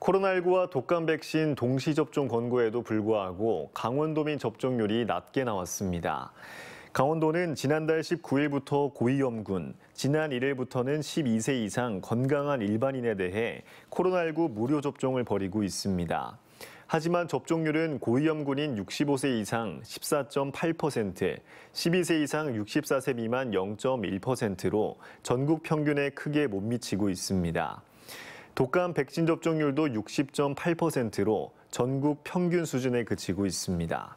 코로나19와 독감 백신 동시 접종 권고에도 불구하고 강원도민 접종률이 낮게 나왔습니다. 강원도는 지난달 19일부터 고위험군, 지난 1일부터는 12세 이상 건강한 일반인에 대해 코로나19 무료 접종을 벌이고 있습니다. 하지만 접종률은 고위험군인 65세 이상 14.8%, 12세 이상 64세 미만 0.1%로 전국 평균에 크게 못 미치고 있습니다. 독감 백신 접종률도 60.8%로 전국 평균 수준에 그치고 있습니다.